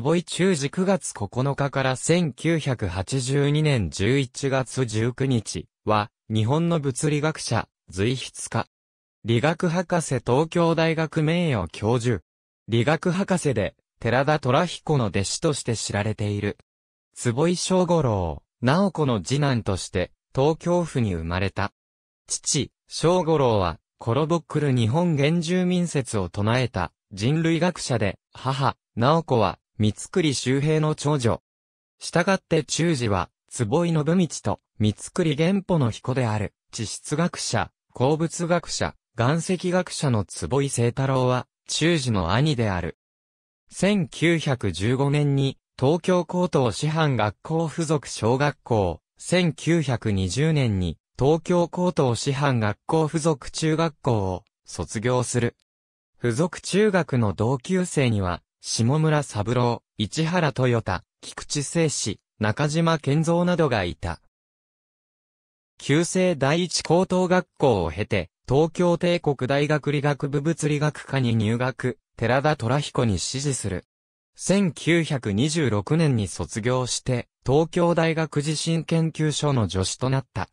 坪井中治9月9日から1982年11月19日は、日本の物理学者、随筆家。理学博士東京大学名誉教授。理学博士で、寺田虎彦の弟子として知られている。坪井正五郎、直子の次男として、東京府に生まれた。父、正五郎は、コロボックル日本原住民説を唱えた人類学者で、母、直子は、三栗周平の長女。したがって中次は、坪井信道と三栗玄保の彦である、地質学者、鉱物学者、岩石学者の坪井聖太郎は、中次の兄である。1915年に、東京高等師範学校附属小学校、1920年に、東京高等師範学校附属中学校を卒業する。附属中学の同級生には、下村三郎、市原豊田、菊池聖氏、中島健三などがいた。旧制第一高等学校を経て、東京帝国大学理学部物理学科に入学、寺田虎彦に指示する。1926年に卒業して、東京大学地震研究所の助手となった。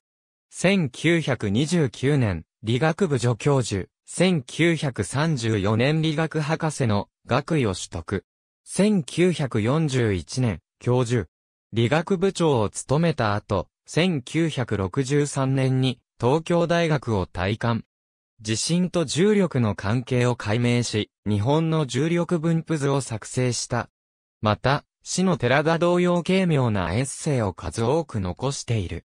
1929年、理学部助教授、1934年理学博士の学位を取得。1941年、教授、理学部長を務めた後、1963年に東京大学を退官。地震と重力の関係を解明し、日本の重力分布図を作成した。また、市の寺田同様軽妙なエッセイを数多く残している。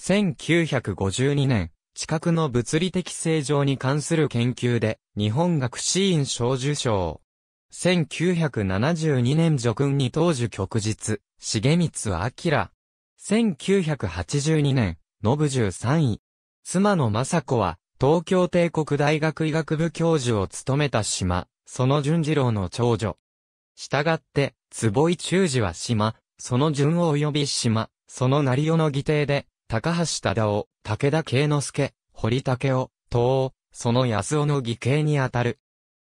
1952年、知覚の物理的正常に関する研究で、日本学士院小受賞。1972年叙勲に当時旭日、重光明。1982年、信十三位。妻の雅子は、東京帝国大学医学部教授を務めた島、その淳次郎の長女。したがって、坪井中二は島、その淳を及び島、その成尾の議定で、高橋忠夫、武田慶之助、堀武夫、東王、その安尾の義兄にあたる。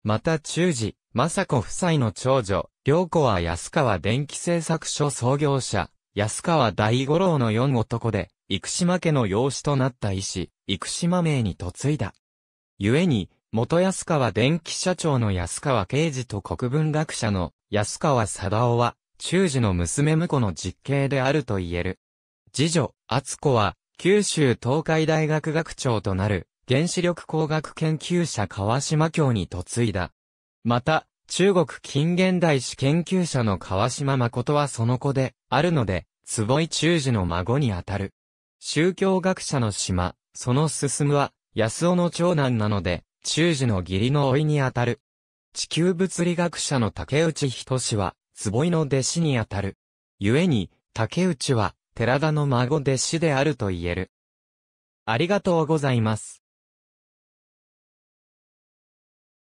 また中二、雅子夫妻の長女、良子は安川電気製作所創業者、安川大五郎の四男で、生島家の養子となった医師、生島名に嫁いだ。故に、元安川電気社長の安川刑事と国文学者の安川貞夫は、中児の娘婿の実刑であると言える。次女、厚子は、九州東海大学学長となる、原子力工学研究者川島教に嫁いだ。また、中国近現代史研究者の川島誠はその子で、あるので、坪井中治の孫にあたる。宗教学者の島、その進は、安尾の長男なので、中治の義理の甥にあたる。地球物理学者の竹内仁は、坪井の弟子にあたる。故に、竹内は、寺田の孫弟子であると言える。ありがとうございます。